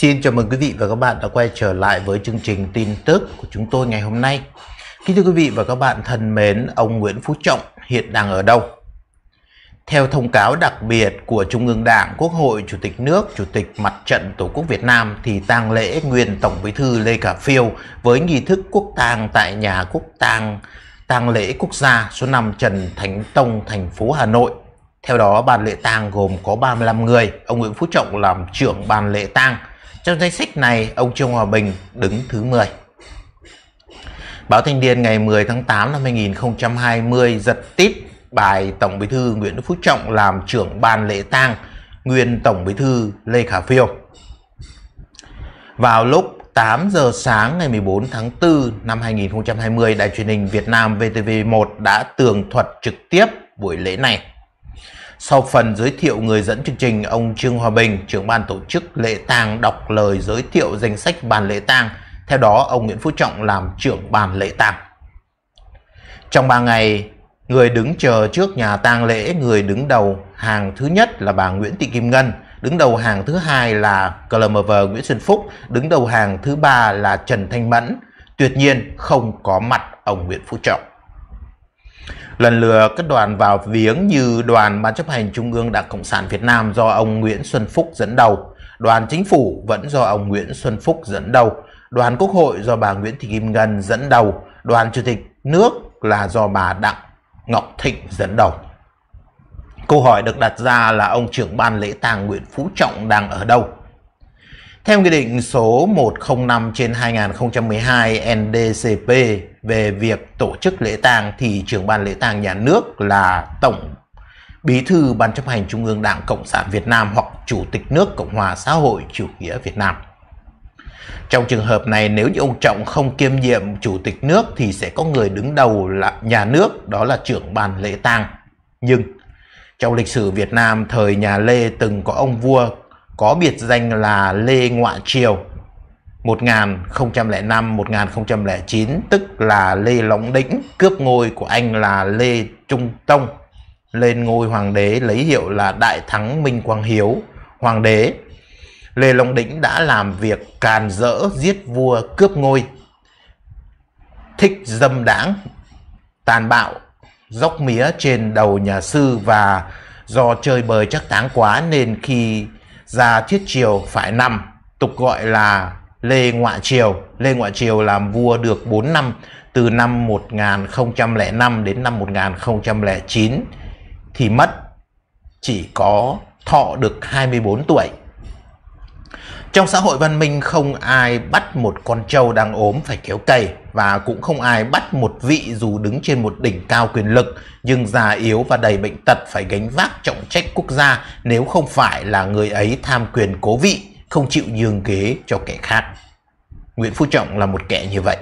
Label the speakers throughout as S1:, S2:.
S1: Xin chào mừng quý vị và các bạn đã quay trở lại với chương trình tin tức của chúng tôi ngày hôm nay. Kính thưa quý vị và các bạn thân mến, ông Nguyễn Phú Trọng hiện đang ở đâu? Theo thông cáo đặc biệt của Trung ương Đảng, Quốc hội, Chủ tịch nước, Chủ tịch Mặt trận Tổ quốc Việt Nam thì tang lễ nguyên Tổng Bí thư Lê Khả Phiêu với nghi thức quốc tang tại nhà quốc tang tang lễ quốc gia số 5 Trần Thánh Tông, thành phố Hà Nội. Theo đó, ban lễ tang gồm có 35 người, ông Nguyễn Phú Trọng làm trưởng ban lễ tang trong danh sách này, ông Trương Hòa Bình đứng thứ 10. Báo Thanh Niên ngày 10 tháng 8 năm 2020 giật tít bài Tổng Bí thư Nguyễn Phú Trọng làm trưởng ban lễ tang nguyên Tổng Bí thư Lê Khả Phiêu. Vào lúc 8 giờ sáng ngày 14 tháng 4 năm 2020, Đài truyền hình Việt Nam VTV1 đã tường thuật trực tiếp buổi lễ này. Sau phần giới thiệu người dẫn chương trình, ông Trương Hòa Bình, trưởng ban tổ chức lễ tang đọc lời giới thiệu danh sách bàn lễ tang. Theo đó, ông Nguyễn Phú Trọng làm trưởng bàn lễ tang. Trong 3 ngày, người đứng chờ trước nhà tang lễ, người đứng đầu hàng thứ nhất là bà Nguyễn Thị Kim Ngân, đứng đầu hàng thứ hai là CLMV Nguyễn Xuân Phúc, đứng đầu hàng thứ ba là Trần Thanh Mẫn. Tuyệt nhiên không có mặt ông Nguyễn Phú Trọng lần lượt các đoàn vào viếng như đoàn Ban chấp hành Trung ương Đảng Cộng sản Việt Nam do ông Nguyễn Xuân Phúc dẫn đầu, đoàn chính phủ vẫn do ông Nguyễn Xuân Phúc dẫn đầu, đoàn quốc hội do bà Nguyễn Thị Kim Ngân dẫn đầu, đoàn chủ tịch nước là do bà Đặng Ngọc Thịnh dẫn đầu. Câu hỏi được đặt ra là ông trưởng ban lễ tang Nguyễn Phú Trọng đang ở đâu? Theo Nghị định số 105 trên 2012 NDCP về việc tổ chức lễ tang thì trưởng ban lễ tang nhà nước là Tổng Bí thư Ban chấp hành Trung ương Đảng Cộng sản Việt Nam hoặc Chủ tịch nước Cộng hòa xã hội chủ nghĩa Việt Nam. Trong trường hợp này nếu như ông Trọng không kiêm nhiệm chủ tịch nước thì sẽ có người đứng đầu là nhà nước đó là trưởng ban lễ tang. Nhưng trong lịch sử Việt Nam thời nhà Lê từng có ông vua có biệt danh là Lê Ngoại Triều 1005-1009 tức là Lê Lóng Đĩnh cướp ngôi của anh là Lê Trung Tông lên ngôi hoàng đế lấy hiệu là Đại Thắng Minh Quang Hiếu hoàng đế Lê Long Đĩnh đã làm việc càn rỡ giết vua cướp ngôi thích dâm đảng tàn bạo dốc mía trên đầu nhà sư và do chơi bời chắc táng quá nên khi ra thiết triều phải nằm tục gọi là Lê Ngoại Triều. Lê Ngoại Triều làm vua được 4 năm từ năm 1005 đến năm 1009 thì mất chỉ có thọ được 24 tuổi. Trong xã hội văn minh không ai bắt một con trâu đang ốm phải kéo cày và cũng không ai bắt một vị dù đứng trên một đỉnh cao quyền lực nhưng già yếu và đầy bệnh tật phải gánh vác trọng trách quốc gia nếu không phải là người ấy tham quyền cố vị, không chịu nhường ghế cho kẻ khác. Nguyễn Phú Trọng là một kẻ như vậy.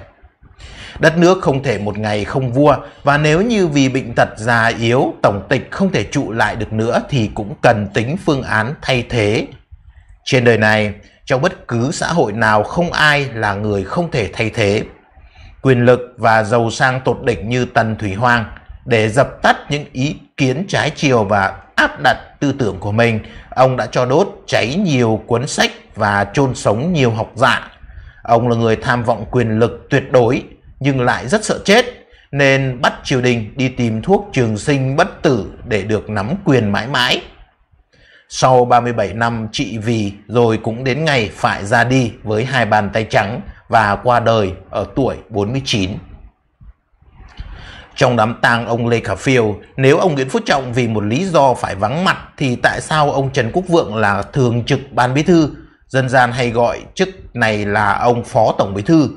S1: Đất nước không thể một ngày không vua và nếu như vì bệnh tật già yếu tổng tịch không thể trụ lại được nữa thì cũng cần tính phương án thay thế. Trên đời này, trong bất cứ xã hội nào không ai là người không thể thay thế quyền lực và giàu sang tột đỉnh như Tần Thủy Hoàng để dập tắt những ý kiến trái chiều và áp đặt tư tưởng của mình, ông đã cho đốt cháy nhiều cuốn sách và chôn sống nhiều học giả. Ông là người tham vọng quyền lực tuyệt đối nhưng lại rất sợ chết nên bắt triều đình đi tìm thuốc trường sinh bất tử để được nắm quyền mãi mãi. Sau 37 năm trị vì rồi cũng đến ngày phải ra đi với hai bàn tay trắng và qua đời ở tuổi 49. Trong đám tang ông Lê Khả Phiêu, nếu ông Nguyễn Phú Trọng vì một lý do phải vắng mặt thì tại sao ông Trần Quốc Vượng là thường trực ban bí thư, dân gian hay gọi chức này là ông phó tổng bí thư,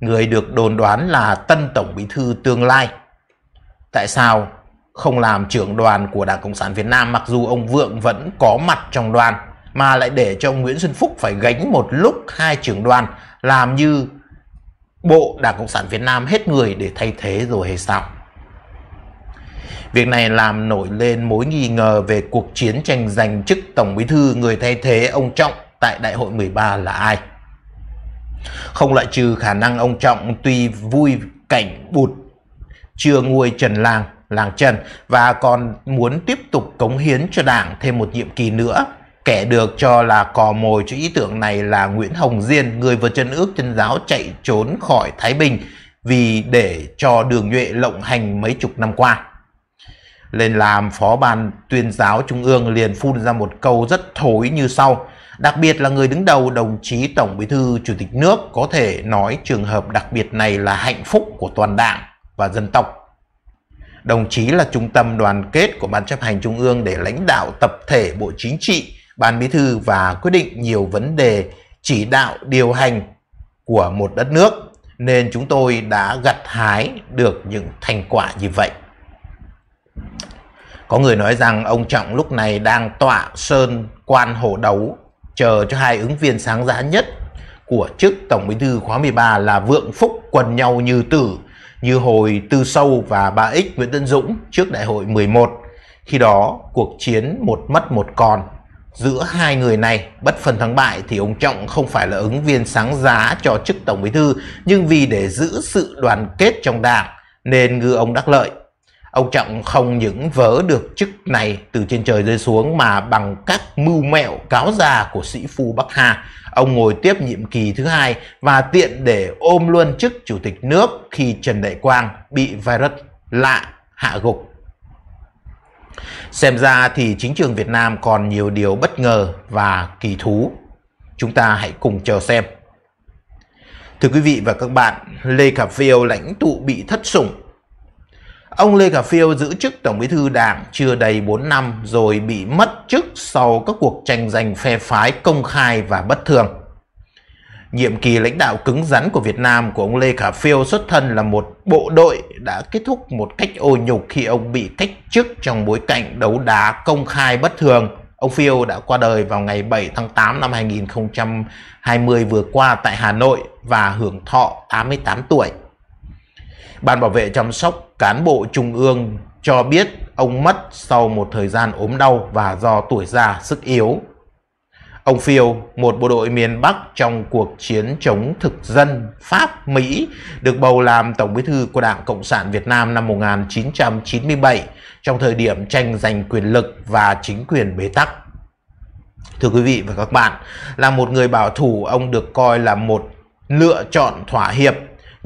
S1: người được đồn đoán là tân tổng bí thư tương lai? Tại sao không làm trưởng đoàn của Đảng Cộng sản Việt Nam mặc dù ông Vượng vẫn có mặt trong đoàn mà lại để cho ông Nguyễn Xuân Phúc phải gánh một lúc hai trưởng đoàn làm như bộ Đảng Cộng sản Việt Nam hết người để thay thế rồi hay sao? Việc này làm nổi lên mối nghi ngờ về cuộc chiến tranh giành chức Tổng Bí thư người thay thế ông Trọng tại Đại hội 13 là ai? Không loại trừ khả năng ông Trọng tuy vui cảnh bụt chưa nguôi trần lang làng Trần và còn muốn tiếp tục cống hiến cho đảng thêm một nhiệm kỳ nữa. Kẻ được cho là cò mồi cho ý tưởng này là Nguyễn Hồng Diên, người vừa chân ước chân giáo chạy trốn khỏi Thái Bình vì để cho đường nhuệ lộng hành mấy chục năm qua. Lên làm phó ban tuyên giáo trung ương liền phun ra một câu rất thối như sau. Đặc biệt là người đứng đầu đồng chí Tổng Bí thư Chủ tịch nước có thể nói trường hợp đặc biệt này là hạnh phúc của toàn đảng và dân tộc. Đồng chí là trung tâm đoàn kết của Ban chấp hành Trung ương để lãnh đạo tập thể Bộ Chính trị, Ban Bí thư và quyết định nhiều vấn đề chỉ đạo điều hành của một đất nước nên chúng tôi đã gặt hái được những thành quả như vậy. Có người nói rằng ông Trọng lúc này đang tọa sơn quan hổ đấu chờ cho hai ứng viên sáng giá nhất của chức Tổng Bí thư khóa 13 là Vượng Phúc quần nhau như tử như hồi Tư Sâu và 3X Nguyễn Tân Dũng trước đại hội 11. Khi đó, cuộc chiến một mất một còn giữa hai người này bất phân thắng bại thì ông Trọng không phải là ứng viên sáng giá cho chức Tổng Bí thư, nhưng vì để giữ sự đoàn kết trong đảng nên ngư ông đắc lợi Ông Trọng không những vỡ được chức này từ trên trời rơi xuống mà bằng các mưu mẹo cáo già của sĩ phu Bắc Hà, ông ngồi tiếp nhiệm kỳ thứ hai và tiện để ôm luôn chức chủ tịch nước khi Trần Đại Quang bị virus lạ hạ gục. Xem ra thì chính trường Việt Nam còn nhiều điều bất ngờ và kỳ thú. Chúng ta hãy cùng chờ xem. Thưa quý vị và các bạn, Lê Khả Phiêu lãnh tụ bị thất sủng Ông Lê Khả Phiêu giữ chức Tổng bí thư đảng chưa đầy 4 năm rồi bị mất chức sau các cuộc tranh giành phe phái công khai và bất thường. Nhiệm kỳ lãnh đạo cứng rắn của Việt Nam của ông Lê Khả Phiêu xuất thân là một bộ đội đã kết thúc một cách ô nhục khi ông bị cách chức trong bối cảnh đấu đá công khai bất thường. Ông Phiêu đã qua đời vào ngày 7 tháng 8 năm 2020 vừa qua tại Hà Nội và hưởng thọ 88 tuổi. Ban bảo vệ chăm sóc cán bộ trung ương cho biết ông mất sau một thời gian ốm đau và do tuổi già sức yếu. Ông Phiêu, một bộ đội miền Bắc trong cuộc chiến chống thực dân Pháp-Mỹ, được bầu làm Tổng bí thư của Đảng Cộng sản Việt Nam năm 1997 trong thời điểm tranh giành quyền lực và chính quyền bế tắc. Thưa quý vị và các bạn, là một người bảo thủ, ông được coi là một lựa chọn thỏa hiệp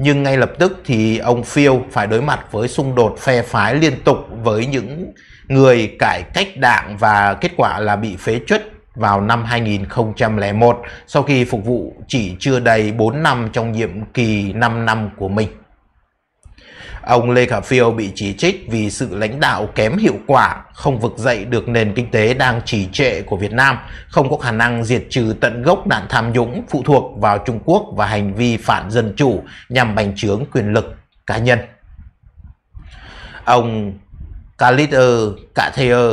S1: nhưng ngay lập tức thì ông Phiêu phải đối mặt với xung đột phe phái liên tục với những người cải cách đảng và kết quả là bị phế chuất vào năm 2001 sau khi phục vụ chỉ chưa đầy 4 năm trong nhiệm kỳ 5 năm của mình. Ông Lê Khả Phiêu bị chỉ trích vì sự lãnh đạo kém hiệu quả, không vực dậy được nền kinh tế đang trì trệ của Việt Nam, không có khả năng diệt trừ tận gốc nạn tham nhũng phụ thuộc vào Trung Quốc và hành vi phản dân chủ nhằm bành trướng quyền lực cá nhân. Ông Kaliter Katheer,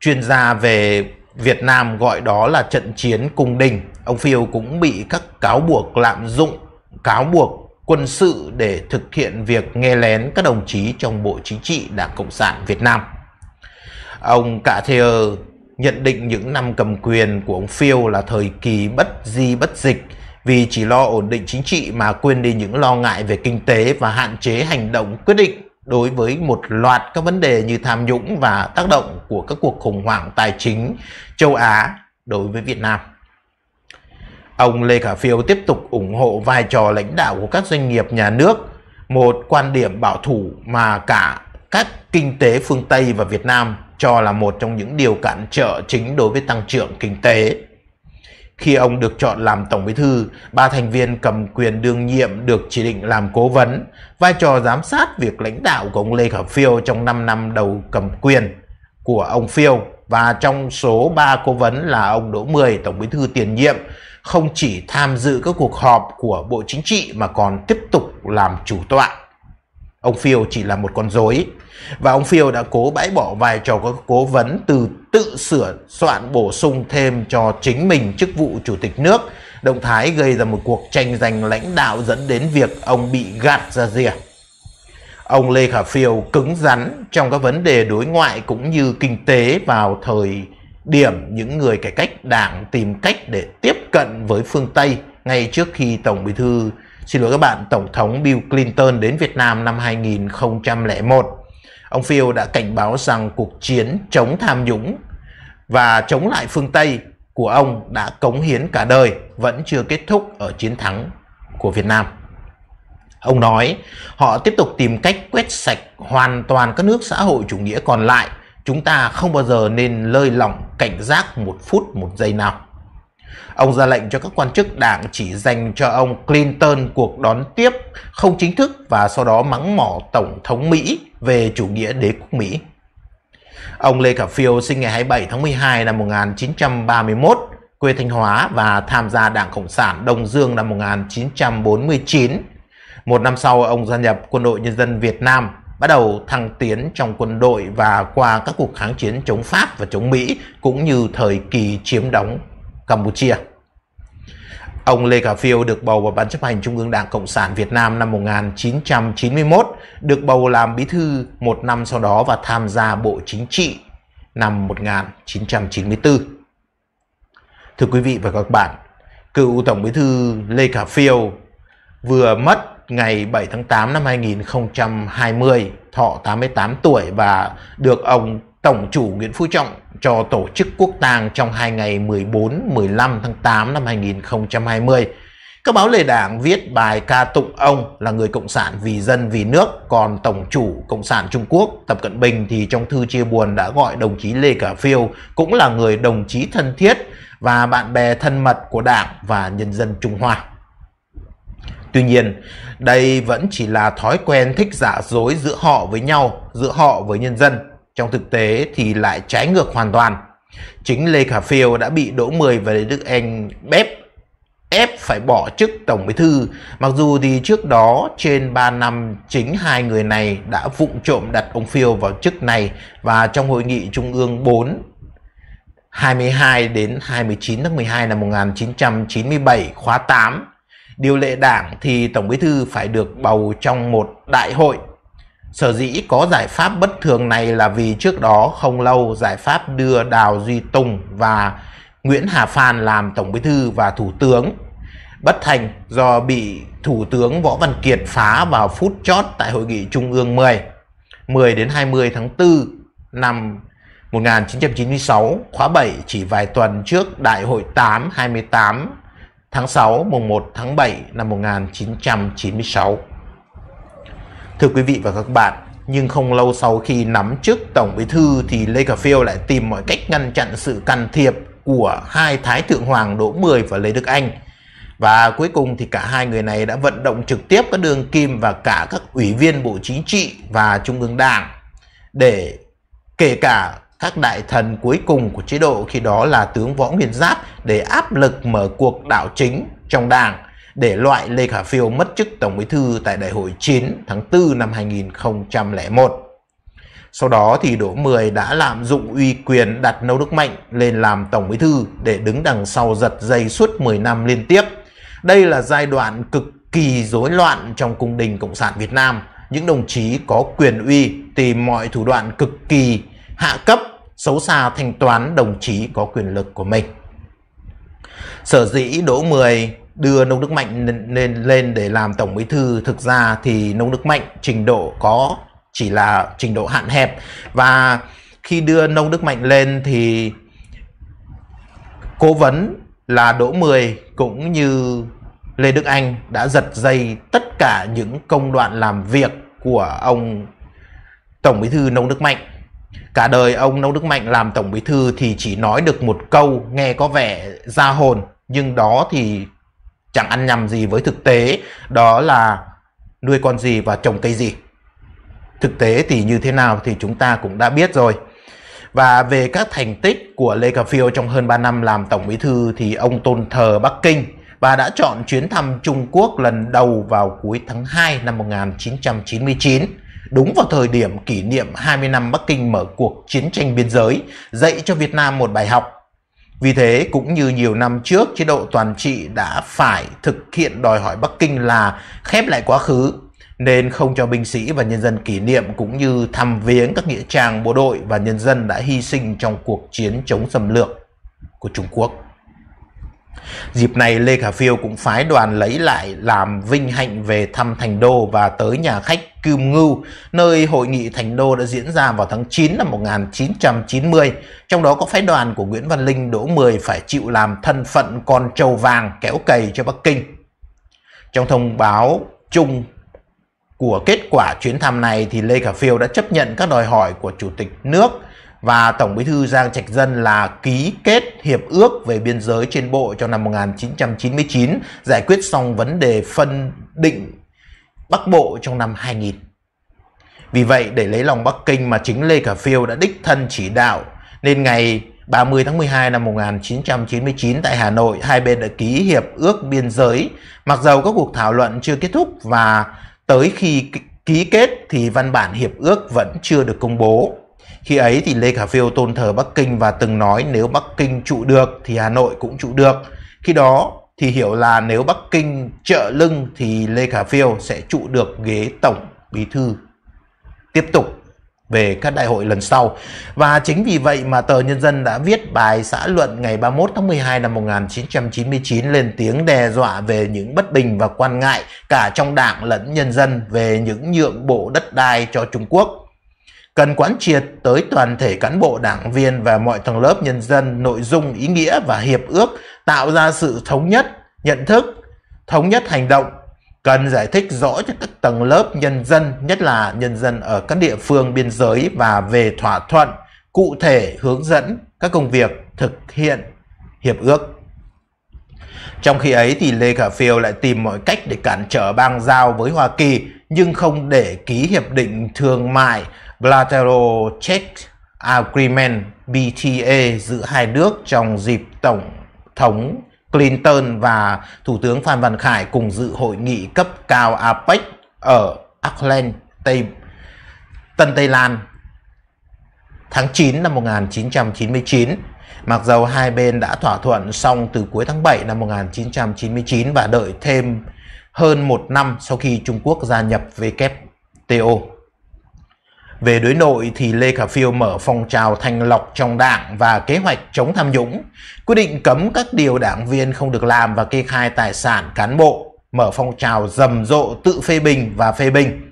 S1: chuyên gia về Việt Nam gọi đó là trận chiến cung đình. Ông Phiêu cũng bị các cáo buộc lạm dụng, cáo buộc quân sự để thực hiện việc nghe lén các đồng chí trong Bộ Chính trị Đảng Cộng sản Việt Nam. Ông Cả Thier nhận định những năm cầm quyền của ông Phiêu là thời kỳ bất di bất dịch vì chỉ lo ổn định chính trị mà quên đi những lo ngại về kinh tế và hạn chế hành động quyết định đối với một loạt các vấn đề như tham nhũng và tác động của các cuộc khủng hoảng tài chính châu Á đối với Việt Nam. Ông Lê Khả Phiêu tiếp tục ủng hộ vai trò lãnh đạo của các doanh nghiệp nhà nước, một quan điểm bảo thủ mà cả các kinh tế phương Tây và Việt Nam cho là một trong những điều cản trở chính đối với tăng trưởng kinh tế. Khi ông được chọn làm Tổng Bí thư, ba thành viên cầm quyền đương nhiệm được chỉ định làm cố vấn, vai trò giám sát việc lãnh đạo của ông Lê Khả Phiêu trong 5 năm đầu cầm quyền của ông Phiêu và trong số 3 cố vấn là ông Đỗ Mười, Tổng bí thư tiền nhiệm, không chỉ tham dự các cuộc họp của Bộ Chính trị mà còn tiếp tục làm chủ tọa. Ông Phiêu chỉ là một con rối và ông Phiêu đã cố bãi bỏ vai trò các cố vấn từ tự sửa soạn bổ sung thêm cho chính mình chức vụ chủ tịch nước. Động thái gây ra một cuộc tranh giành lãnh đạo dẫn đến việc ông bị gạt ra rìa. Ông Lê Khả Phiêu cứng rắn trong các vấn đề đối ngoại cũng như kinh tế vào thời điểm những người cải cách đảng tìm cách để tiếp cận với phương Tây ngay trước khi Tổng Bí Thư, xin lỗi các bạn, Tổng thống Bill Clinton đến Việt Nam năm 2001. Ông Phiêu đã cảnh báo rằng cuộc chiến chống tham nhũng và chống lại phương Tây của ông đã cống hiến cả đời vẫn chưa kết thúc ở chiến thắng của Việt Nam. Ông nói, họ tiếp tục tìm cách quét sạch hoàn toàn các nước xã hội chủ nghĩa còn lại. Chúng ta không bao giờ nên lơi lỏng cảnh giác một phút một giây nào. Ông ra lệnh cho các quan chức đảng chỉ dành cho ông Clinton cuộc đón tiếp không chính thức và sau đó mắng mỏ Tổng thống Mỹ về chủ nghĩa đế quốc Mỹ. Ông Lê Khả Phiêu sinh ngày 27 tháng 12 năm 1931, quê Thanh Hóa và tham gia Đảng Cộng sản Đông Dương năm 1949 một năm sau, ông gia nhập quân đội nhân dân Việt Nam, bắt đầu thăng tiến trong quân đội và qua các cuộc kháng chiến chống Pháp và chống Mỹ cũng như thời kỳ chiếm đóng Campuchia. Ông Lê Khả Phiêu được bầu vào Ban chấp hành Trung ương Đảng Cộng sản Việt Nam năm 1991, được bầu làm bí thư một năm sau đó và tham gia Bộ Chính trị năm 1994. Thưa quý vị và các bạn, cựu Tổng bí thư Lê Khả Phiêu vừa mất ngày 7 tháng 8 năm 2020, thọ 88 tuổi và được ông Tổng chủ Nguyễn Phú Trọng cho tổ chức quốc tang trong hai ngày 14-15 tháng 8 năm 2020. Các báo lề đảng viết bài ca tụng ông là người Cộng sản vì dân vì nước, còn Tổng chủ Cộng sản Trung Quốc Tập Cận Bình thì trong thư chia buồn đã gọi đồng chí Lê Cả Phiêu cũng là người đồng chí thân thiết và bạn bè thân mật của đảng và nhân dân Trung Hoa. Tuy nhiên, đây vẫn chỉ là thói quen thích giả dối giữa họ với nhau, giữa họ với nhân dân. Trong thực tế thì lại trái ngược hoàn toàn. Chính Lê Khả Phiêu đã bị Đỗ Mười và Lê Đức Anh bép ép phải bỏ chức Tổng Bí Thư, mặc dù thì trước đó trên 3 năm chính hai người này đã vụng trộm đặt ông Phiêu vào chức này và trong hội nghị Trung ương 4 22 đến 29 tháng 12 năm 1997 khóa 8 Điều lệ đảng thì Tổng Bí Thư phải được bầu trong một đại hội. Sở dĩ có giải pháp bất thường này là vì trước đó không lâu giải pháp đưa Đào Duy Tùng và Nguyễn Hà Phan làm Tổng Bí Thư và Thủ tướng bất thành do bị Thủ tướng Võ Văn Kiệt phá vào phút chót tại Hội nghị Trung ương 10, 10 đến 20 tháng 4 năm 1996, khóa 7 chỉ vài tuần trước Đại hội 8 28 tháng 6 mùng 1 tháng 7 năm 1996. Thưa quý vị và các bạn, nhưng không lâu sau khi nắm chức Tổng Bí Thư thì Lê Khả Phiêu lại tìm mọi cách ngăn chặn sự can thiệp của hai Thái Thượng Hoàng Đỗ Mười và Lê Đức Anh. Và cuối cùng thì cả hai người này đã vận động trực tiếp các đường kim và cả các ủy viên Bộ Chính trị và Trung ương Đảng để kể cả các đại thần cuối cùng của chế độ khi đó là tướng Võ Nguyên Giáp để áp lực mở cuộc đảo chính trong đảng để loại Lê Khả Phiêu mất chức Tổng Bí thư tại Đại hội 9 tháng 4 năm 2001. Sau đó thì Đỗ Mười đã lạm dụng uy quyền đặt nâu Đức Mạnh lên làm Tổng Bí thư để đứng đằng sau giật dây suốt 10 năm liên tiếp. Đây là giai đoạn cực kỳ rối loạn trong cung đình Cộng sản Việt Nam. Những đồng chí có quyền uy tìm mọi thủ đoạn cực kỳ hạ cấp xấu xa thanh toán đồng chí có quyền lực của mình. Sở dĩ Đỗ Mười đưa Nông Đức Mạnh lên lên để làm tổng bí thư thực ra thì Nông Đức Mạnh trình độ có chỉ là trình độ hạn hẹp và khi đưa Nông Đức Mạnh lên thì cố vấn là Đỗ Mười cũng như Lê Đức Anh đã giật dây tất cả những công đoạn làm việc của ông Tổng Bí thư Nông Đức Mạnh Cả đời ông Nông Đức Mạnh làm Tổng Bí Thư thì chỉ nói được một câu nghe có vẻ ra hồn, nhưng đó thì chẳng ăn nhầm gì với thực tế, đó là nuôi con gì và trồng cây gì. Thực tế thì như thế nào thì chúng ta cũng đã biết rồi. Và về các thành tích của Lê Cà Phiêu trong hơn 3 năm làm Tổng Bí Thư thì ông tôn thờ Bắc Kinh và đã chọn chuyến thăm Trung Quốc lần đầu vào cuối tháng 2 năm 1999 đúng vào thời điểm kỷ niệm 20 năm Bắc Kinh mở cuộc chiến tranh biên giới, dạy cho Việt Nam một bài học. Vì thế, cũng như nhiều năm trước, chế độ toàn trị đã phải thực hiện đòi hỏi Bắc Kinh là khép lại quá khứ, nên không cho binh sĩ và nhân dân kỷ niệm cũng như thăm viếng các nghĩa trang bộ đội và nhân dân đã hy sinh trong cuộc chiến chống xâm lược của Trung Quốc. Dịp này Lê Khả Phiêu cũng phái đoàn lấy lại làm vinh hạnh về thăm Thành Đô và tới nhà khách Kim Ngưu, nơi hội nghị Thành Đô đã diễn ra vào tháng 9 năm 1990. Trong đó có phái đoàn của Nguyễn Văn Linh Đỗ Mười phải chịu làm thân phận con trâu vàng kéo cày cho Bắc Kinh. Trong thông báo chung của kết quả chuyến thăm này thì Lê Khả Phiêu đã chấp nhận các đòi hỏi của Chủ tịch nước và Tổng Bí thư Giang Trạch Dân là ký kết hiệp ước về biên giới trên bộ trong năm 1999, giải quyết xong vấn đề phân định Bắc Bộ trong năm 2000. Vì vậy, để lấy lòng Bắc Kinh mà chính Lê Khả Phiêu đã đích thân chỉ đạo, nên ngày 30 tháng 12 năm 1999 tại Hà Nội, hai bên đã ký hiệp ước biên giới. Mặc dầu các cuộc thảo luận chưa kết thúc và tới khi ký kết thì văn bản hiệp ước vẫn chưa được công bố. Khi ấy thì Lê Khả Phiêu tôn thờ Bắc Kinh và từng nói nếu Bắc Kinh trụ được thì Hà Nội cũng trụ được. Khi đó thì hiểu là nếu Bắc Kinh trợ lưng thì Lê Khả Phiêu sẽ trụ được ghế tổng bí thư. Tiếp tục về các đại hội lần sau. Và chính vì vậy mà tờ Nhân dân đã viết bài xã luận ngày 31 tháng 12 năm 1999 lên tiếng đe dọa về những bất bình và quan ngại cả trong đảng lẫn nhân dân về những nhượng bộ đất đai cho Trung Quốc cần quán triệt tới toàn thể cán bộ đảng viên và mọi tầng lớp nhân dân nội dung ý nghĩa và hiệp ước tạo ra sự thống nhất nhận thức thống nhất hành động cần giải thích rõ cho các tầng lớp nhân dân nhất là nhân dân ở các địa phương biên giới và về thỏa thuận cụ thể hướng dẫn các công việc thực hiện hiệp ước trong khi ấy thì Lê Khả Phiêu lại tìm mọi cách để cản trở bang giao với Hoa Kỳ nhưng không để ký hiệp định thương mại Bilateral Check Agreement BTA giữa hai nước trong dịp Tổng thống Clinton và Thủ tướng Phan Văn Khải cùng dự hội nghị cấp cao APEC ở Auckland, Tây, Tân Tây Lan tháng 9 năm 1999. Mặc dầu hai bên đã thỏa thuận xong từ cuối tháng 7 năm 1999 và đợi thêm hơn một năm sau khi Trung Quốc gia nhập WTO. Về đối nội thì Lê Khả Phiêu mở phong trào thanh lọc trong đảng và kế hoạch chống tham nhũng, quyết định cấm các điều đảng viên không được làm và kê khai tài sản cán bộ, mở phong trào rầm rộ tự phê bình và phê bình.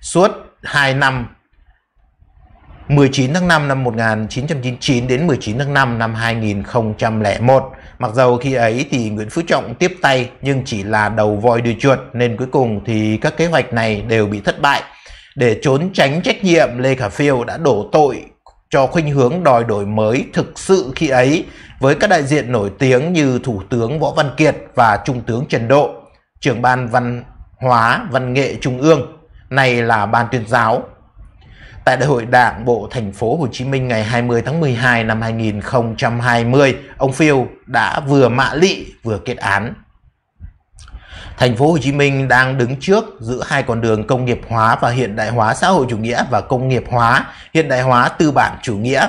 S1: Suốt 2 năm 19 tháng 5 năm 1999 đến 19 tháng 5 năm 2001. Mặc dầu khi ấy thì Nguyễn Phú Trọng tiếp tay nhưng chỉ là đầu voi đuôi chuột nên cuối cùng thì các kế hoạch này đều bị thất bại. Để trốn tránh trách nhiệm, Lê Khả Phiêu đã đổ tội cho khuynh hướng đòi đổi mới thực sự khi ấy với các đại diện nổi tiếng như Thủ tướng Võ Văn Kiệt và Trung tướng Trần Độ, trưởng ban văn hóa văn nghệ trung ương, nay là ban tuyên giáo. Tại Đại hội Đảng Bộ Thành phố Hồ Chí Minh ngày 20 tháng 12 năm 2020, ông Phiêu đã vừa mạ lị vừa kết án. Thành phố Hồ Chí Minh đang đứng trước giữa hai con đường công nghiệp hóa và hiện đại hóa xã hội chủ nghĩa và công nghiệp hóa, hiện đại hóa tư bản chủ nghĩa.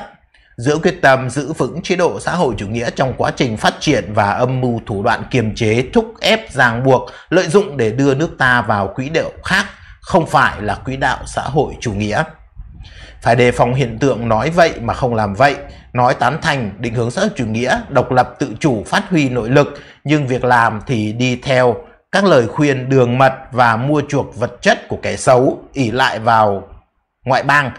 S1: Giữa quyết tâm giữ vững chế độ xã hội chủ nghĩa trong quá trình phát triển và âm mưu thủ đoạn kiềm chế, thúc ép, ràng buộc, lợi dụng để đưa nước ta vào quỹ đạo khác, không phải là quỹ đạo xã hội chủ nghĩa. Phải đề phòng hiện tượng nói vậy mà không làm vậy, nói tán thành định hướng xã hội chủ nghĩa, độc lập tự chủ phát huy nội lực, nhưng việc làm thì đi theo các lời khuyên đường mật và mua chuộc vật chất của kẻ xấu ỉ lại vào ngoại bang.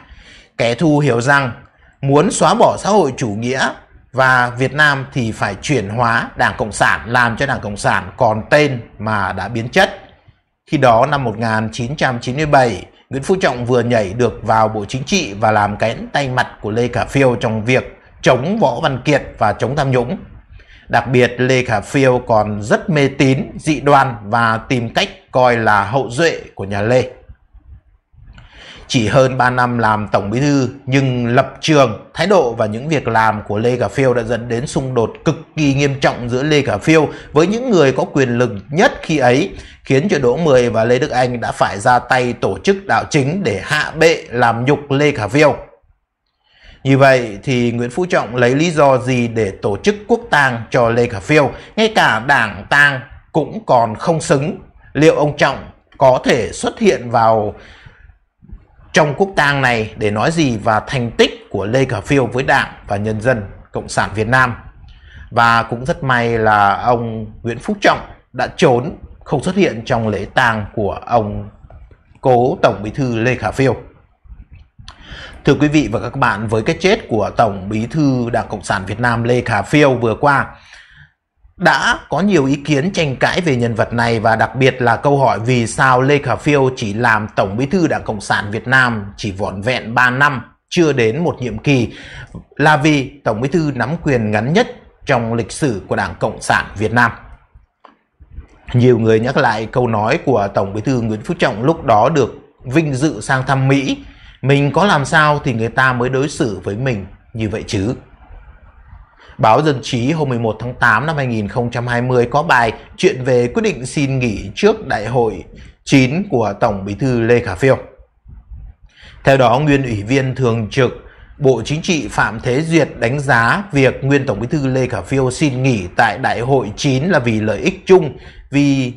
S1: Kẻ thù hiểu rằng muốn xóa bỏ xã hội chủ nghĩa và Việt Nam thì phải chuyển hóa Đảng Cộng sản làm cho Đảng Cộng sản còn tên mà đã biến chất. Khi đó năm 1997, Nguyễn Phú Trọng vừa nhảy được vào Bộ Chính trị và làm cánh tay mặt của Lê Khả Phiêu trong việc chống Võ Văn Kiệt và chống tham nhũng. Đặc biệt Lê Khả Phiêu còn rất mê tín, dị đoan và tìm cách coi là hậu duệ của nhà Lê. Chỉ hơn 3 năm làm Tổng Bí Thư nhưng lập trường, thái độ và những việc làm của Lê Khả Phiêu đã dẫn đến xung đột cực kỳ nghiêm trọng giữa Lê Khả Phiêu với những người có quyền lực nhất khi ấy, khiến cho Đỗ Mười và Lê Đức Anh đã phải ra tay tổ chức đạo chính để hạ bệ làm nhục Lê Khả Phiêu. Như vậy thì Nguyễn Phú Trọng lấy lý do gì để tổ chức quốc tang cho Lê Khả Phiêu? Ngay cả đảng tang cũng còn không xứng. Liệu ông Trọng có thể xuất hiện vào trong quốc tang này để nói gì và thành tích của Lê Khả Phiêu với đảng và nhân dân Cộng sản Việt Nam? Và cũng rất may là ông Nguyễn Phú Trọng đã trốn không xuất hiện trong lễ tang của ông cố Tổng Bí thư Lê Khả Phiêu. Thưa quý vị và các bạn, với cái chết của Tổng Bí thư Đảng Cộng sản Việt Nam Lê Khả Phiêu vừa qua, đã có nhiều ý kiến tranh cãi về nhân vật này và đặc biệt là câu hỏi vì sao Lê Khả Phiêu chỉ làm Tổng Bí thư Đảng Cộng sản Việt Nam chỉ vỏn vẹn 3 năm, chưa đến một nhiệm kỳ, là vì Tổng Bí thư nắm quyền ngắn nhất trong lịch sử của Đảng Cộng sản Việt Nam. Nhiều người nhắc lại câu nói của Tổng Bí thư Nguyễn Phú Trọng lúc đó được vinh dự sang thăm Mỹ mình có làm sao thì người ta mới đối xử với mình như vậy chứ. Báo Dân Chí hôm 11 tháng 8 năm 2020 có bài chuyện về quyết định xin nghỉ trước đại hội 9 của Tổng Bí thư Lê Khả Phiêu. Theo đó, Nguyên Ủy viên Thường trực Bộ Chính trị Phạm Thế Duyệt đánh giá việc Nguyên Tổng Bí thư Lê Khả Phiêu xin nghỉ tại Đại hội 9 là vì lợi ích chung, vì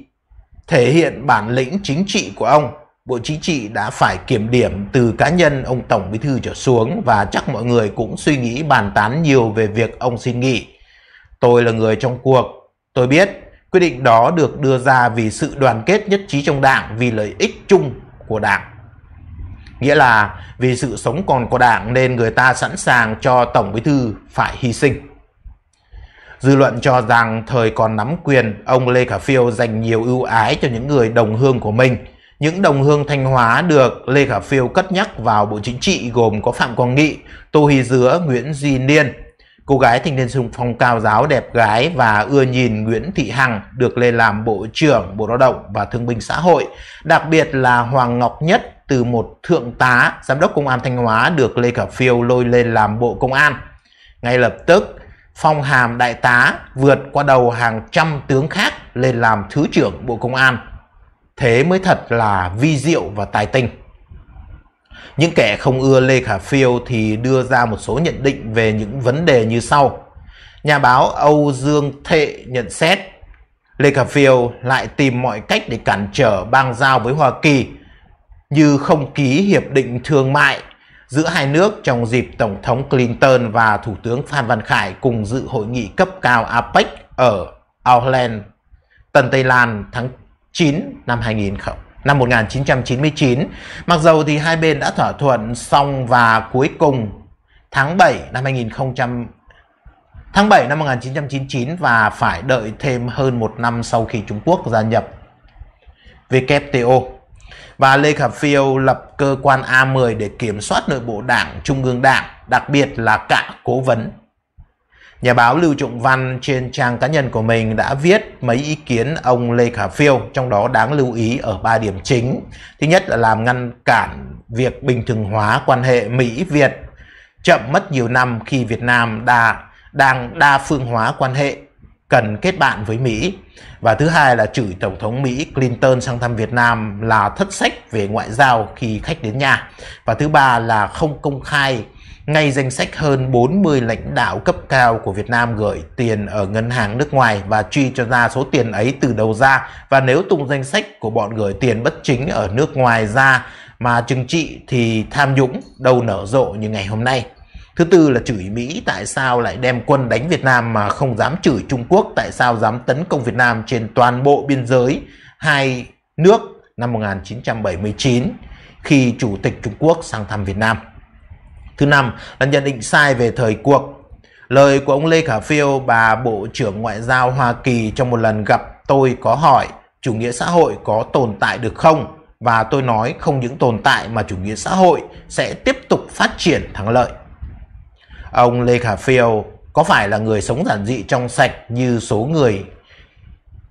S1: thể hiện bản lĩnh chính trị của ông Bộ Chính trị đã phải kiểm điểm từ cá nhân ông Tổng Bí Thư trở xuống và chắc mọi người cũng suy nghĩ bàn tán nhiều về việc ông xin nghỉ. Tôi là người trong cuộc, tôi biết quyết định đó được đưa ra vì sự đoàn kết nhất trí trong đảng vì lợi ích chung của đảng. Nghĩa là vì sự sống còn của đảng nên người ta sẵn sàng cho Tổng Bí Thư phải hy sinh. Dư luận cho rằng thời còn nắm quyền, ông Lê Khả Phiêu dành nhiều ưu ái cho những người đồng hương của mình – những đồng hương Thanh Hóa được Lê Khả Phiêu cất nhắc vào Bộ Chính trị gồm có Phạm Quang Nghị, Tô Hy Dứa, Nguyễn Duy Niên. Cô gái thanh niên sung phong cao giáo đẹp gái và ưa nhìn Nguyễn Thị Hằng được lên làm Bộ trưởng Bộ Lao động và Thương binh Xã hội. Đặc biệt là Hoàng Ngọc Nhất từ một thượng tá, giám đốc công an Thanh Hóa được Lê Khả Phiêu lôi lên làm Bộ Công an. Ngay lập tức, phong hàm đại tá vượt qua đầu hàng trăm tướng khác lên làm Thứ trưởng Bộ Công an thế mới thật là vi diệu và tài tình. Những kẻ không ưa Lê Khả Phiêu thì đưa ra một số nhận định về những vấn đề như sau. Nhà báo Âu Dương Thệ nhận xét Lê Khả Phiêu lại tìm mọi cách để cản trở bang giao với Hoa Kỳ như không ký hiệp định thương mại giữa hai nước trong dịp Tổng thống Clinton và Thủ tướng Phan Văn Khải cùng dự hội nghị cấp cao APEC ở Auckland, Tân Tây Lan tháng 9 năm 2000 năm 1999. Mặc dầu thì hai bên đã thỏa thuận xong và cuối cùng tháng 7 năm 2000 tháng 7 năm 1999 và phải đợi thêm hơn một năm sau khi Trung Quốc gia nhập WTO và Lê Khả Phiêu lập cơ quan A10 để kiểm soát nội bộ đảng, trung ương đảng, đặc biệt là cả cố vấn Nhà báo Lưu Trọng Văn trên trang cá nhân của mình đã viết mấy ý kiến ông Lê Khả Phiêu, trong đó đáng lưu ý ở 3 điểm chính. Thứ nhất là làm ngăn cản việc bình thường hóa quan hệ Mỹ-Việt chậm mất nhiều năm khi Việt Nam đã đang đa phương hóa quan hệ cần kết bạn với Mỹ và thứ hai là chửi Tổng thống Mỹ Clinton sang thăm Việt Nam là thất sách về ngoại giao khi khách đến nhà và thứ ba là không công khai ngay danh sách hơn 40 lãnh đạo cấp cao của Việt Nam gửi tiền ở ngân hàng nước ngoài và truy cho ra số tiền ấy từ đầu ra và nếu tung danh sách của bọn gửi tiền bất chính ở nước ngoài ra mà trừng trị thì tham nhũng đâu nở rộ như ngày hôm nay. Thứ tư là chửi Mỹ tại sao lại đem quân đánh Việt Nam mà không dám chửi Trung Quốc, tại sao dám tấn công Việt Nam trên toàn bộ biên giới hai nước năm 1979 khi Chủ tịch Trung Quốc sang thăm Việt Nam. Thứ năm là nhận định sai về thời cuộc. Lời của ông Lê Khả Phiêu, bà Bộ trưởng Ngoại giao Hoa Kỳ trong một lần gặp tôi có hỏi chủ nghĩa xã hội có tồn tại được không? Và tôi nói không những tồn tại mà chủ nghĩa xã hội sẽ tiếp tục phát triển thắng lợi ông Lê Khả Phiêu có phải là người sống giản dị trong sạch như số người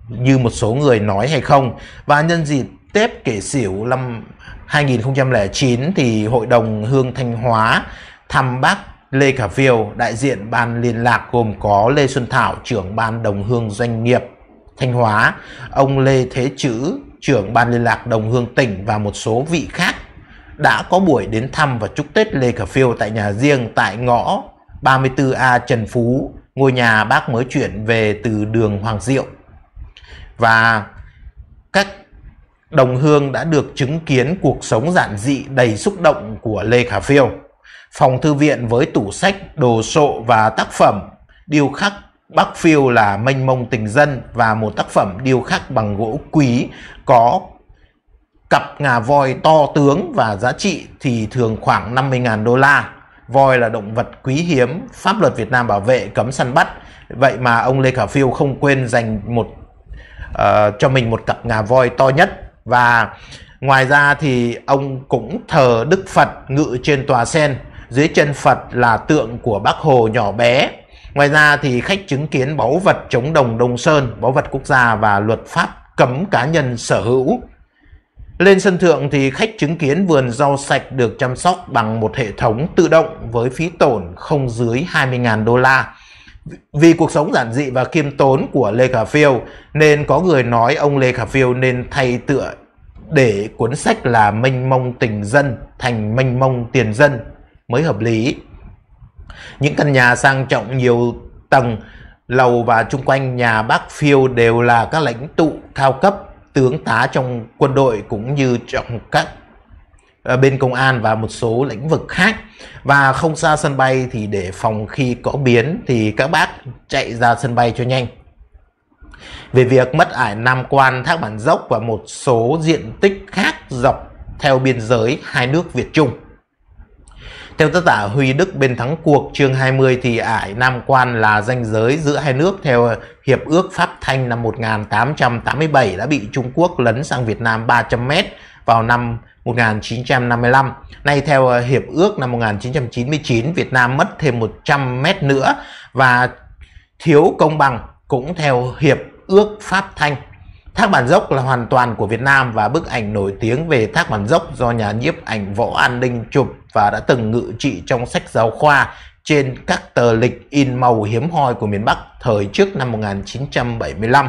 S1: như một số người nói hay không và nhân dịp Tết kể xỉu năm 2009 thì Hội đồng Hương Thanh Hóa thăm bác Lê Khả Phiêu, đại diện ban liên lạc gồm có Lê Xuân Thảo, trưởng ban đồng hương doanh nghiệp Thanh Hóa, ông Lê Thế Chữ, trưởng ban liên lạc đồng hương tỉnh và một số vị khác đã có buổi đến thăm và chúc Tết Lê Khả Phiêu tại nhà riêng tại ngõ 34A Trần Phú, ngôi nhà bác mới chuyển về từ đường Hoàng Diệu. Và các đồng hương đã được chứng kiến cuộc sống giản dị đầy xúc động của Lê Khả Phiêu. Phòng thư viện với tủ sách, đồ sộ và tác phẩm điêu khắc Bắc Phiêu là mênh mông tình dân và một tác phẩm điêu khắc bằng gỗ quý có Cặp ngà voi to tướng và giá trị thì thường khoảng 50.000 đô la. Voi là động vật quý hiếm, pháp luật Việt Nam bảo vệ cấm săn bắt. Vậy mà ông Lê Khả Phiêu không quên dành một uh, cho mình một cặp ngà voi to nhất và ngoài ra thì ông cũng thờ Đức Phật ngự trên tòa sen, dưới chân Phật là tượng của Bác Hồ nhỏ bé. Ngoài ra thì khách chứng kiến báu vật chống đồng Đông Sơn, báu vật quốc gia và luật pháp cấm cá nhân sở hữu. Lên sân thượng thì khách chứng kiến vườn rau sạch được chăm sóc bằng một hệ thống tự động với phí tổn không dưới 20.000 đô la. Vì cuộc sống giản dị và kiêm tốn của Lê Khả Phiêu nên có người nói ông Lê Khả Phiêu nên thay tựa để cuốn sách là Mênh mông tình dân thành Mênh mông tiền dân mới hợp lý. Những căn nhà sang trọng nhiều tầng, lầu và chung quanh nhà bác Phiêu đều là các lãnh tụ cao cấp tướng tá trong quân đội cũng như trong các ờ, bên công an và một số lĩnh vực khác và không xa sân bay thì để phòng khi có biến thì các bác chạy ra sân bay cho nhanh về việc mất ải Nam Quan, Thác Bản Dốc và một số diện tích khác dọc theo biên giới hai nước Việt Trung. Theo tác giả Huy Đức bên thắng cuộc chương 20 thì ải Nam Quan là danh giới giữa hai nước theo Hiệp ước Pháp Thanh năm 1887 đã bị Trung Quốc lấn sang Việt Nam 300m vào năm 1955. Nay theo Hiệp ước năm 1999 Việt Nam mất thêm 100m nữa và thiếu công bằng cũng theo Hiệp ước Pháp Thanh Thác Bản Dốc là hoàn toàn của Việt Nam và bức ảnh nổi tiếng về Thác Bản Dốc do nhà nhiếp ảnh Võ An Ninh chụp và đã từng ngự trị trong sách giáo khoa trên các tờ lịch in màu hiếm hoi của miền Bắc thời trước năm 1975.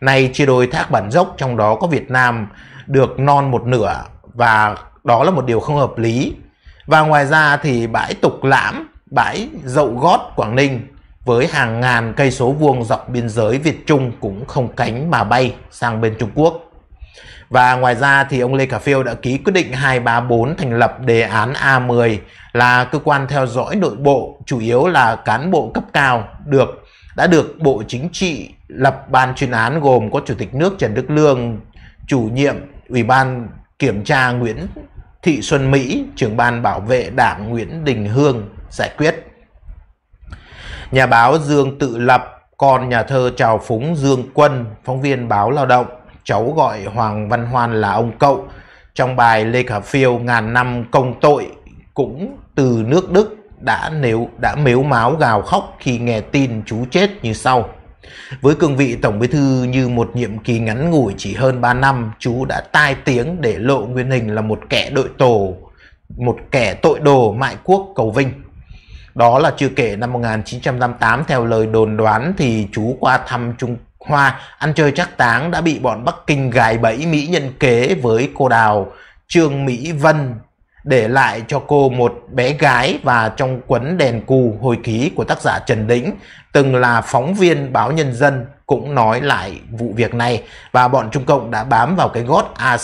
S1: Nay chia đôi Thác Bản Dốc trong đó có Việt Nam được non một nửa và đó là một điều không hợp lý. Và ngoài ra thì bãi Tục Lãm, bãi Dậu Gót Quảng Ninh với hàng ngàn cây số vuông dọc biên giới Việt Trung cũng không cánh mà bay sang bên Trung Quốc. Và ngoài ra thì ông Lê Khả Phiêu đã ký quyết định 234 thành lập đề án A10 là cơ quan theo dõi nội bộ, chủ yếu là cán bộ cấp cao được đã được Bộ Chính trị lập ban chuyên án gồm có Chủ tịch nước Trần Đức Lương, chủ nhiệm Ủy ban kiểm tra Nguyễn Thị Xuân Mỹ, trưởng ban bảo vệ Đảng Nguyễn Đình Hương giải quyết. Nhà báo Dương Tự Lập, con nhà thơ Trào Phúng Dương Quân, phóng viên báo Lao động, cháu gọi Hoàng Văn Hoan là ông cậu. Trong bài Lê Khả Phiêu ngàn năm công tội cũng từ nước Đức đã nếu đã mếu máu gào khóc khi nghe tin chú chết như sau. Với cương vị Tổng Bí Thư như một nhiệm kỳ ngắn ngủi chỉ hơn 3 năm, chú đã tai tiếng để lộ nguyên hình là một kẻ đội tổ, một kẻ tội đồ mại quốc cầu vinh. Đó là chưa kể năm 1958 theo lời đồn đoán thì chú qua thăm Trung Hoa ăn chơi chắc táng đã bị bọn Bắc Kinh gài bẫy Mỹ nhân kế với cô đào Trương Mỹ Vân để lại cho cô một bé gái và trong quấn đèn cù hồi ký của tác giả Trần Đĩnh từng là phóng viên báo nhân dân cũng nói lại vụ việc này và bọn Trung Cộng đã bám vào cái gót A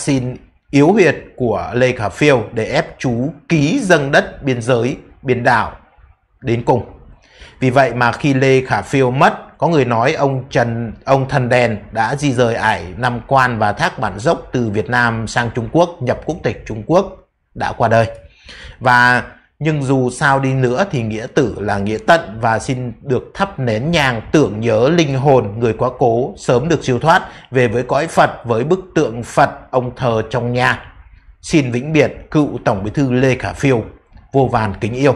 S1: yếu huyệt của Lê Khả Phiêu để ép chú ký dâng đất biên giới, biển đảo đến cùng. Vì vậy mà khi Lê Khả Phiêu mất, có người nói ông Trần ông Thần Đèn đã di rời ải Nam Quan và Thác Bản Dốc từ Việt Nam sang Trung Quốc, nhập quốc tịch Trung Quốc đã qua đời. Và nhưng dù sao đi nữa thì nghĩa tử là nghĩa tận và xin được thắp nén nhang tưởng nhớ linh hồn người quá cố sớm được siêu thoát về với cõi Phật với bức tượng Phật ông thờ trong nhà. Xin vĩnh biệt cựu Tổng Bí thư Lê Khả Phiêu, vô vàn kính yêu.